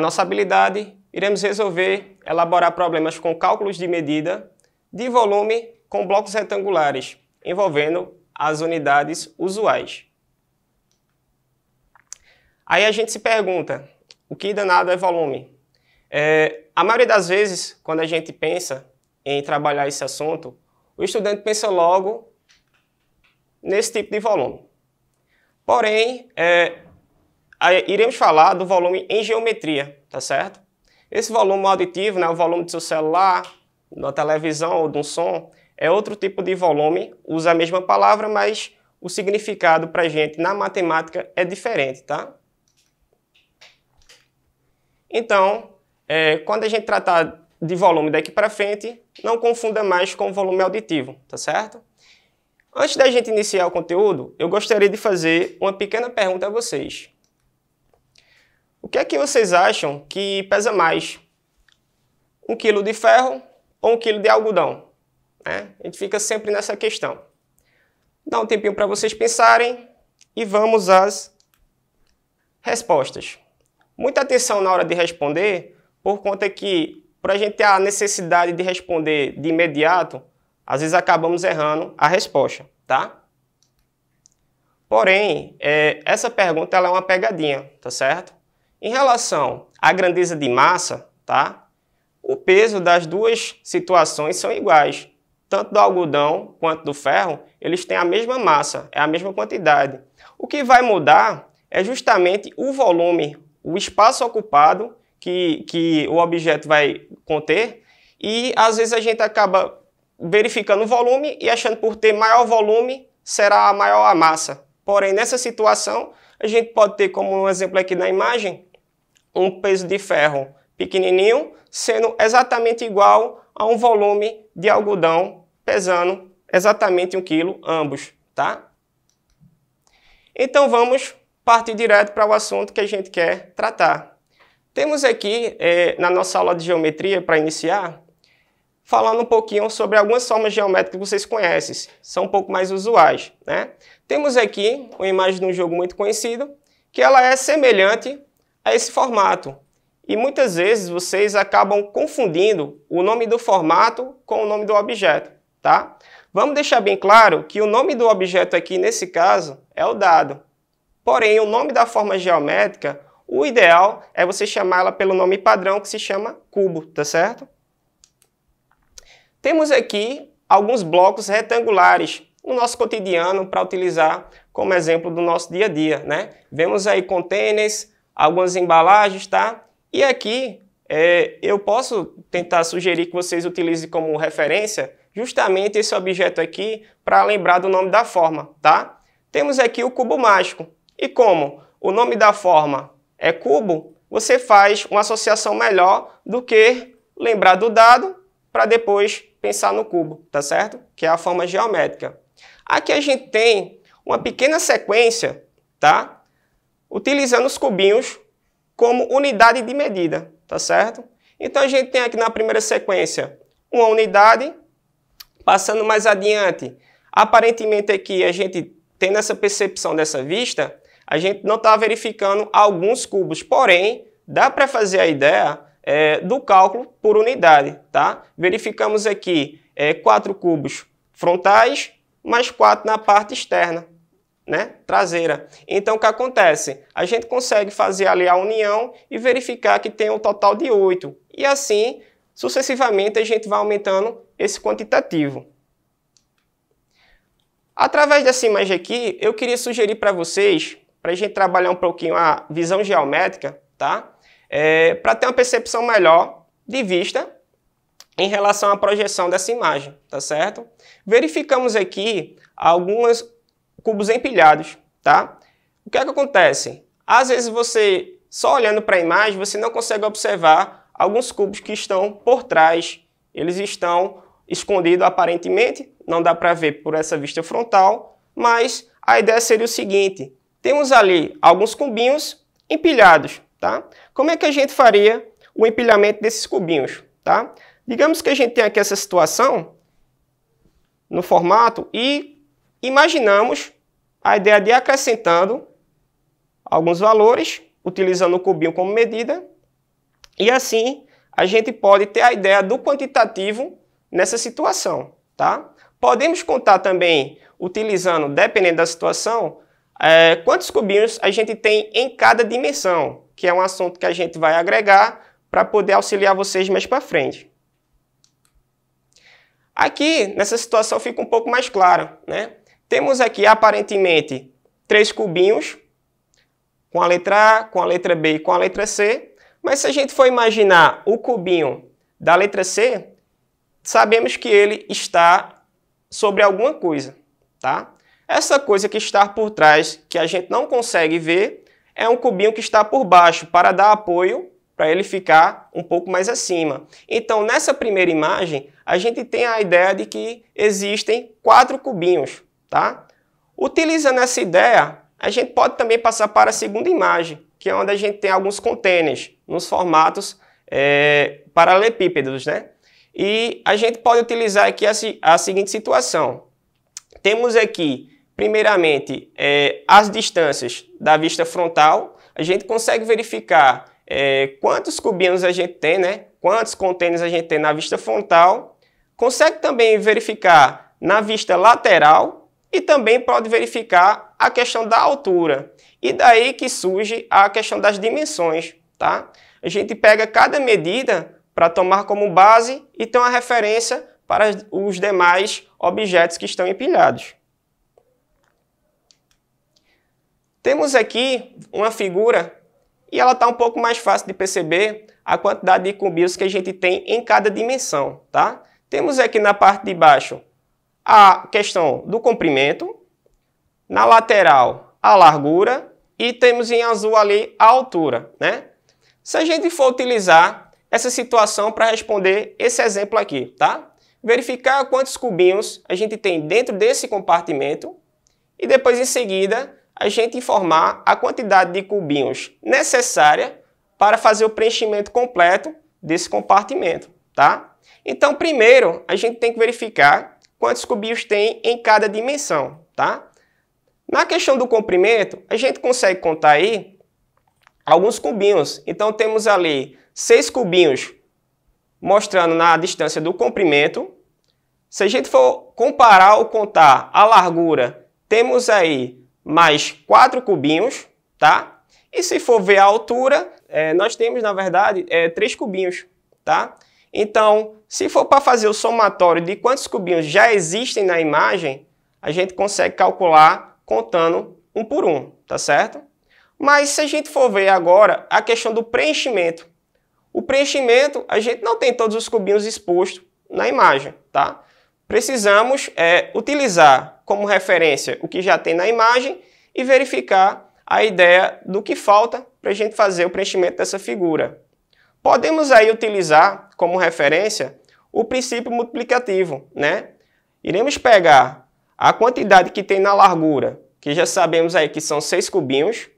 nossa habilidade, iremos resolver elaborar problemas com cálculos de medida de volume com blocos retangulares, envolvendo as unidades usuais. Aí a gente se pergunta, o que danado é volume? É, a maioria das vezes, quando a gente pensa em trabalhar esse assunto, o estudante pensa logo nesse tipo de volume. Porém, é, iremos falar do volume em geometria, tá certo? Esse volume auditivo, né, o volume do seu celular, da televisão ou de um som, é outro tipo de volume, usa a mesma palavra, mas o significado para gente na matemática é diferente, tá? Então, é, quando a gente tratar de volume daqui para frente, não confunda mais com volume auditivo, tá certo? Antes da gente iniciar o conteúdo, eu gostaria de fazer uma pequena pergunta a vocês. O que é que vocês acham que pesa mais? Um quilo de ferro ou um quilo de algodão? É, a gente fica sempre nessa questão. Dá um tempinho para vocês pensarem e vamos às respostas. Muita atenção na hora de responder, por conta que, para a gente ter a necessidade de responder de imediato, às vezes acabamos errando a resposta, tá? Porém, é, essa pergunta ela é uma pegadinha, tá certo? Em relação à grandeza de massa, tá? o peso das duas situações são iguais. Tanto do algodão quanto do ferro, eles têm a mesma massa, é a mesma quantidade. O que vai mudar é justamente o volume, o espaço ocupado que, que o objeto vai conter e às vezes a gente acaba verificando o volume e achando por ter maior volume será maior a massa. Porém, nessa situação, a gente pode ter como um exemplo aqui na imagem, um peso de ferro pequenininho, sendo exatamente igual a um volume de algodão pesando exatamente um quilo, ambos, tá? Então vamos partir direto para o assunto que a gente quer tratar. Temos aqui, eh, na nossa aula de geometria, para iniciar, falando um pouquinho sobre algumas formas geométricas que vocês conhecem, são um pouco mais usuais, né? Temos aqui uma imagem de um jogo muito conhecido, que ela é semelhante a esse formato. E muitas vezes vocês acabam confundindo o nome do formato com o nome do objeto, tá? Vamos deixar bem claro que o nome do objeto aqui, nesse caso, é o dado. Porém, o nome da forma geométrica, o ideal é você chamá-la pelo nome padrão que se chama cubo, tá certo? Temos aqui alguns blocos retangulares no nosso cotidiano para utilizar como exemplo do nosso dia a dia, né? Vemos aí containers, algumas embalagens, tá? E aqui é, eu posso tentar sugerir que vocês utilizem como referência justamente esse objeto aqui para lembrar do nome da forma, tá? Temos aqui o cubo mágico. E como o nome da forma é cubo, você faz uma associação melhor do que lembrar do dado para depois pensar no cubo, tá certo? Que é a forma geométrica. Aqui a gente tem uma pequena sequência, tá? utilizando os cubinhos como unidade de medida, tá certo? Então a gente tem aqui na primeira sequência uma unidade, passando mais adiante, aparentemente aqui a gente tendo essa percepção dessa vista, a gente não está verificando alguns cubos, porém dá para fazer a ideia é, do cálculo por unidade, tá? Verificamos aqui é, quatro cubos frontais mais quatro na parte externa, né, traseira. Então o que acontece? A gente consegue fazer ali a união e verificar que tem um total de 8. E assim, sucessivamente, a gente vai aumentando esse quantitativo. Através dessa imagem aqui, eu queria sugerir para vocês, para a gente trabalhar um pouquinho a visão geométrica, tá? É, para ter uma percepção melhor de vista em relação à projeção dessa imagem, tá certo? Verificamos aqui algumas cubos empilhados, tá? O que é que acontece? Às vezes você, só olhando para a imagem, você não consegue observar alguns cubos que estão por trás. Eles estão escondidos aparentemente, não dá para ver por essa vista frontal, mas a ideia seria o seguinte, temos ali alguns cubinhos empilhados, tá? Como é que a gente faria o empilhamento desses cubinhos, tá? Digamos que a gente tem aqui essa situação no formato e Imaginamos a ideia de acrescentando alguns valores, utilizando o cubinho como medida, e assim a gente pode ter a ideia do quantitativo nessa situação. Tá? Podemos contar também, utilizando, dependendo da situação, é, quantos cubinhos a gente tem em cada dimensão, que é um assunto que a gente vai agregar para poder auxiliar vocês mais para frente. Aqui, nessa situação, fica um pouco mais claro, né? Temos aqui aparentemente três cubinhos com a letra A, com a letra B e com a letra C. Mas se a gente for imaginar o cubinho da letra C, sabemos que ele está sobre alguma coisa, tá? Essa coisa que está por trás, que a gente não consegue ver, é um cubinho que está por baixo, para dar apoio, para ele ficar um pouco mais acima. Então, nessa primeira imagem, a gente tem a ideia de que existem quatro cubinhos, tá? Utilizando essa ideia, a gente pode também passar para a segunda imagem, que é onde a gente tem alguns contêineres nos formatos é, paralelepípedos, né? E a gente pode utilizar aqui a, a seguinte situação. Temos aqui, primeiramente, é, as distâncias da vista frontal. A gente consegue verificar é, quantos cubinhos a gente tem, né? Quantos contêineres a gente tem na vista frontal. Consegue também verificar na vista lateral, e também pode verificar a questão da altura. E daí que surge a questão das dimensões, tá? A gente pega cada medida para tomar como base e ter uma referência para os demais objetos que estão empilhados. Temos aqui uma figura e ela está um pouco mais fácil de perceber a quantidade de cubilos que a gente tem em cada dimensão, tá? Temos aqui na parte de baixo a questão do comprimento, na lateral a largura e temos em azul ali a altura, né? Se a gente for utilizar essa situação para responder esse exemplo aqui, tá? Verificar quantos cubinhos a gente tem dentro desse compartimento e depois em seguida a gente informar a quantidade de cubinhos necessária para fazer o preenchimento completo desse compartimento, tá? Então primeiro a gente tem que verificar quantos cubinhos tem em cada dimensão, tá? Na questão do comprimento, a gente consegue contar aí alguns cubinhos. Então temos ali seis cubinhos mostrando na distância do comprimento. Se a gente for comparar ou contar a largura, temos aí mais quatro cubinhos, tá? E se for ver a altura, é, nós temos, na verdade, é, três cubinhos, tá? Então, se for para fazer o somatório de quantos cubinhos já existem na imagem, a gente consegue calcular contando um por um, tá certo? Mas se a gente for ver agora a questão do preenchimento. O preenchimento, a gente não tem todos os cubinhos expostos na imagem, tá? Precisamos é, utilizar como referência o que já tem na imagem e verificar a ideia do que falta para a gente fazer o preenchimento dessa figura. Podemos aí utilizar como referência o princípio multiplicativo, né? Iremos pegar a quantidade que tem na largura, que já sabemos aí que são 6 cubinhos,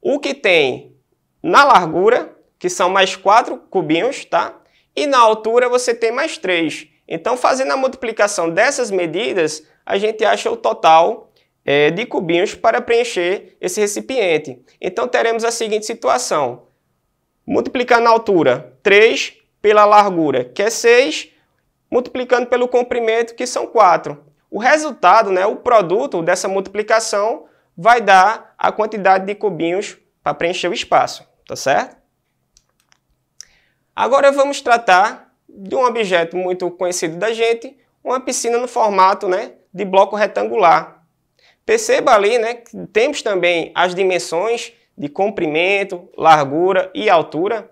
o que tem na largura, que são mais 4 cubinhos, tá? E na altura você tem mais 3. Então, fazendo a multiplicação dessas medidas, a gente acha o total é, de cubinhos para preencher esse recipiente. Então, teremos a seguinte situação. Multiplicando a altura, 3 pela largura, que é 6, multiplicando pelo comprimento, que são 4. O resultado, né, o produto dessa multiplicação, vai dar a quantidade de cubinhos para preencher o espaço, tá certo? Agora vamos tratar de um objeto muito conhecido da gente, uma piscina no formato né, de bloco retangular. Perceba ali né, que temos também as dimensões de comprimento, largura e altura.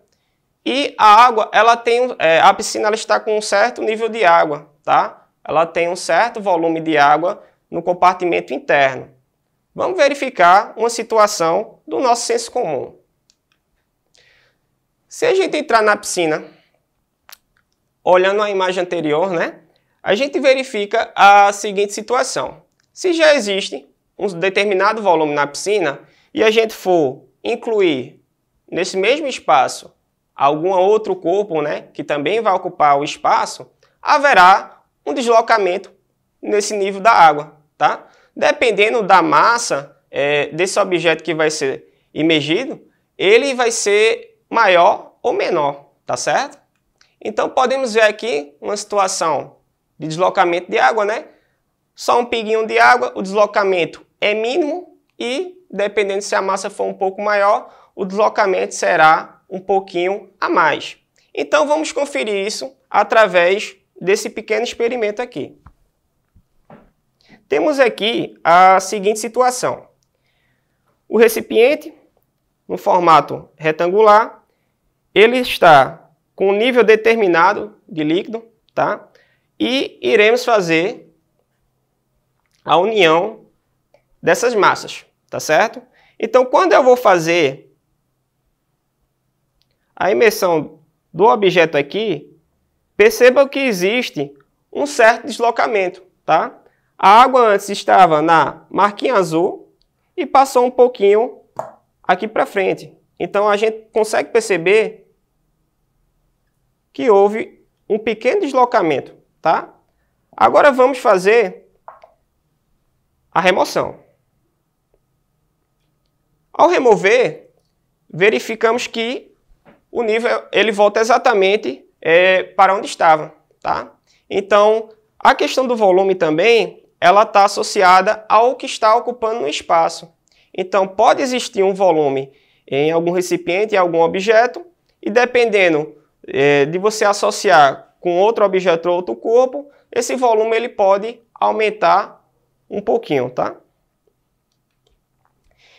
E a água, ela tem, é, a piscina ela está com um certo nível de água, tá? Ela tem um certo volume de água no compartimento interno. Vamos verificar uma situação do nosso senso comum. Se a gente entrar na piscina, olhando a imagem anterior, né? A gente verifica a seguinte situação. Se já existe um determinado volume na piscina e a gente for incluir nesse mesmo espaço algum outro corpo, né, que também vai ocupar o espaço, haverá um deslocamento nesse nível da água, tá? Dependendo da massa é, desse objeto que vai ser imergido, ele vai ser maior ou menor, tá certo? Então podemos ver aqui uma situação de deslocamento de água, né? Só um pinguinho de água, o deslocamento é mínimo e dependendo se a massa for um pouco maior, o deslocamento será um pouquinho a mais. Então vamos conferir isso através desse pequeno experimento aqui. Temos aqui a seguinte situação. O recipiente, no formato retangular, ele está com um nível determinado de líquido, tá? E iremos fazer a união dessas massas, tá certo? Então, quando eu vou fazer a imersão do objeto aqui, perceba que existe um certo deslocamento, tá? A água antes estava na marquinha azul e passou um pouquinho aqui para frente. Então a gente consegue perceber que houve um pequeno deslocamento, tá? Agora vamos fazer a remoção. Ao remover, verificamos que o nível ele volta exatamente é, para onde estava, tá? Então, a questão do volume também, ela está associada ao que está ocupando no espaço. Então, pode existir um volume em algum recipiente, em algum objeto, e dependendo é, de você associar com outro objeto ou outro corpo, esse volume ele pode aumentar um pouquinho, tá?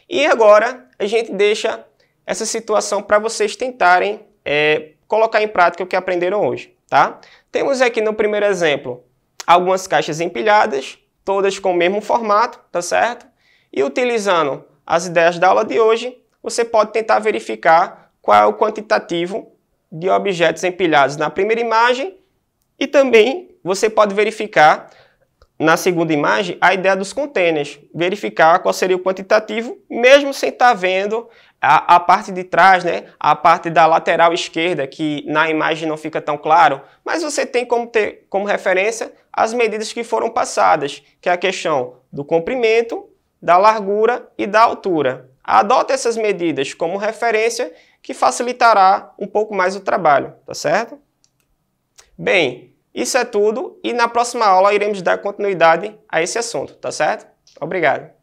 E agora a gente deixa essa situação para vocês tentarem é, colocar em prática o que aprenderam hoje, tá? Temos aqui no primeiro exemplo algumas caixas empilhadas, todas com o mesmo formato, tá certo? E utilizando as ideias da aula de hoje, você pode tentar verificar qual é o quantitativo de objetos empilhados na primeira imagem e também você pode verificar na segunda imagem, a ideia dos containers, verificar qual seria o quantitativo, mesmo sem estar tá vendo a, a, parte de trás, né? a parte da lateral esquerda, que na imagem não fica tão claro, mas você tem como, ter, como referência as medidas que foram passadas, que é a questão do comprimento, da largura e da altura. Adote essas medidas como referência que facilitará um pouco mais o trabalho, tá certo? Bem, isso é tudo e na próxima aula iremos dar continuidade a esse assunto, tá certo? Obrigado.